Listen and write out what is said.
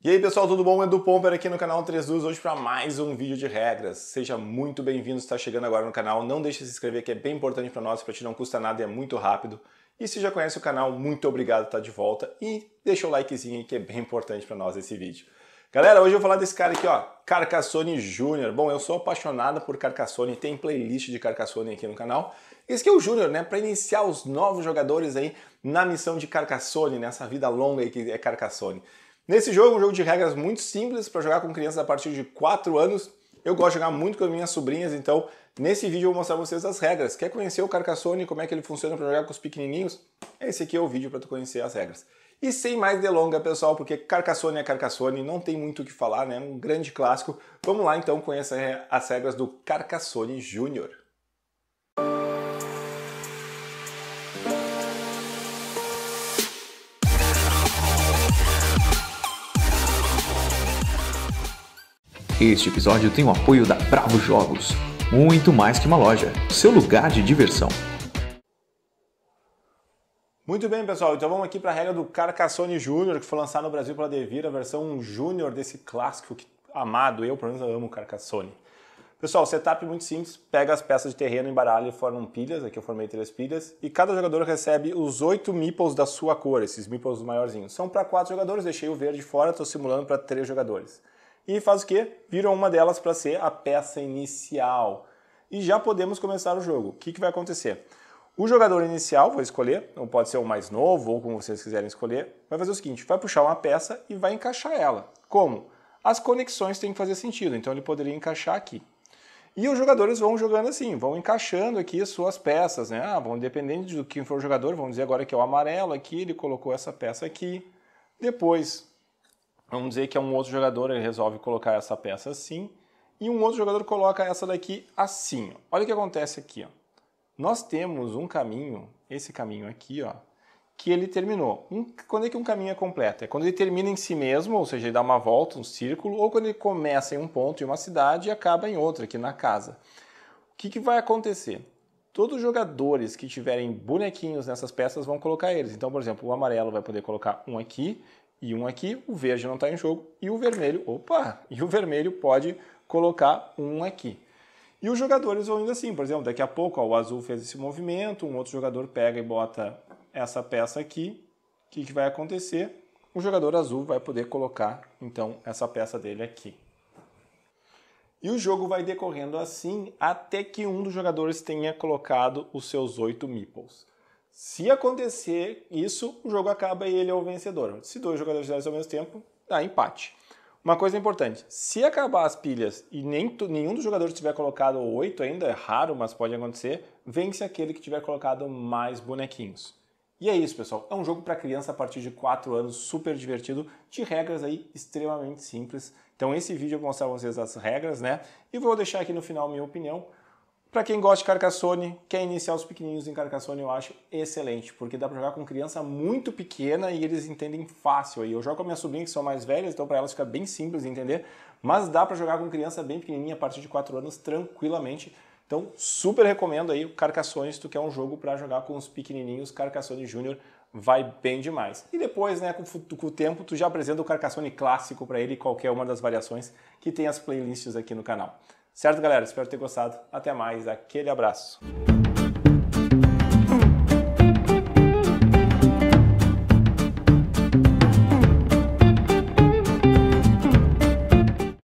E aí pessoal, tudo bom? Edu Pomper aqui no canal 3Dus, hoje para mais um vídeo de regras. Seja muito bem-vindo se está chegando agora no canal, não deixe de se inscrever que é bem importante para nós, para ti não custa nada e é muito rápido. E se já conhece o canal, muito obrigado por estar tá de volta e deixa o likezinho que é bem importante para nós esse vídeo. Galera, hoje eu vou falar desse cara aqui, ó, Carcassone Júnior. Bom, eu sou apaixonado por Carcassone, tem playlist de Carcassone aqui no canal. Esse que é o Júnior, né, para iniciar os novos jogadores aí na missão de Carcassone, nessa vida longa aí que é Carcassone. Nesse jogo, um jogo de regras muito simples para jogar com crianças a partir de 4 anos. Eu gosto de jogar muito com as minhas sobrinhas, então nesse vídeo eu vou mostrar vocês as regras. Quer conhecer o Carcassonne, como é que ele funciona para jogar com os pequenininhos? Esse aqui é o vídeo para tu conhecer as regras. E sem mais delonga, pessoal, porque Carcassone é Carcassone, não tem muito o que falar, né? Um grande clássico. Vamos lá então conhecer as regras do Carcassone Júnior. Este episódio tem o apoio da Bravo Jogos, muito mais que uma loja, seu lugar de diversão. Muito bem, pessoal. Então vamos aqui para a regra do Carcassone Júnior, que foi lançado no Brasil pela Devir, a versão Júnior desse clássico que, amado. Eu, pelo menos, amo Carcassone. Pessoal, setup muito simples. Pega as peças de terreno, embaralha e formam pilhas. Aqui eu formei três pilhas. E cada jogador recebe os oito meeples da sua cor, esses meeples maiorzinhos. São para quatro jogadores, deixei o verde fora, estou simulando para três jogadores e faz o que? Viram uma delas para ser a peça inicial. E já podemos começar o jogo. O que, que vai acontecer? O jogador inicial, vou escolher, Não pode ser o mais novo, ou como vocês quiserem escolher, vai fazer o seguinte: vai puxar uma peça e vai encaixar ela. Como? As conexões têm que fazer sentido, então ele poderia encaixar aqui. E os jogadores vão jogando assim, vão encaixando aqui suas peças, né? Ah, vão dependendo do que for o jogador, vamos dizer agora que é o amarelo aqui, ele colocou essa peça aqui. Depois, Vamos dizer que é um outro jogador, ele resolve colocar essa peça assim, e um outro jogador coloca essa daqui assim. Ó. Olha o que acontece aqui. Ó. Nós temos um caminho, esse caminho aqui, ó, que ele terminou. Um, quando é que um caminho é completo? É quando ele termina em si mesmo, ou seja, ele dá uma volta, um círculo, ou quando ele começa em um ponto, em uma cidade, e acaba em outra, aqui na casa. O que, que vai acontecer? Todos os jogadores que tiverem bonequinhos nessas peças vão colocar eles. Então, por exemplo, o amarelo vai poder colocar um aqui e um aqui, o verde não está em jogo, e o vermelho, opa, e o vermelho pode colocar um aqui. E os jogadores vão indo assim, por exemplo, daqui a pouco ó, o azul fez esse movimento, um outro jogador pega e bota essa peça aqui, o que, que vai acontecer? O jogador azul vai poder colocar, então, essa peça dele aqui. E o jogo vai decorrendo assim até que um dos jogadores tenha colocado os seus oito meeples. Se acontecer isso, o jogo acaba e ele é o vencedor. Se dois jogadores fizerem isso ao mesmo tempo, dá empate. Uma coisa importante: se acabar as pilhas e nem nenhum dos jogadores tiver colocado oito ainda, é raro, mas pode acontecer, vence aquele que tiver colocado mais bonequinhos. E é isso, pessoal. É um jogo para criança a partir de 4 anos, super divertido, de regras aí extremamente simples. Então esse vídeo eu vou mostrar a vocês as regras, né? E vou deixar aqui no final minha opinião. Para quem gosta de Carcassone, quer iniciar os pequenininhos em Carcassone, eu acho excelente, porque dá para jogar com criança muito pequena e eles entendem fácil. eu jogo com minhas sobrinhas que são mais velhas, então para elas fica bem simples de entender, mas dá para jogar com criança bem pequenininha a partir de 4 anos tranquilamente. Então, super recomendo aí o Carcassone, se tu quer um jogo para jogar com os pequenininhos, Carcassone Júnior vai bem demais. E depois, né, com, com, o tempo, tu já apresenta o Carcassone clássico para ele, qualquer uma das variações que tem as playlists aqui no canal. Certo, galera? Espero ter gostado. Até mais. Aquele abraço.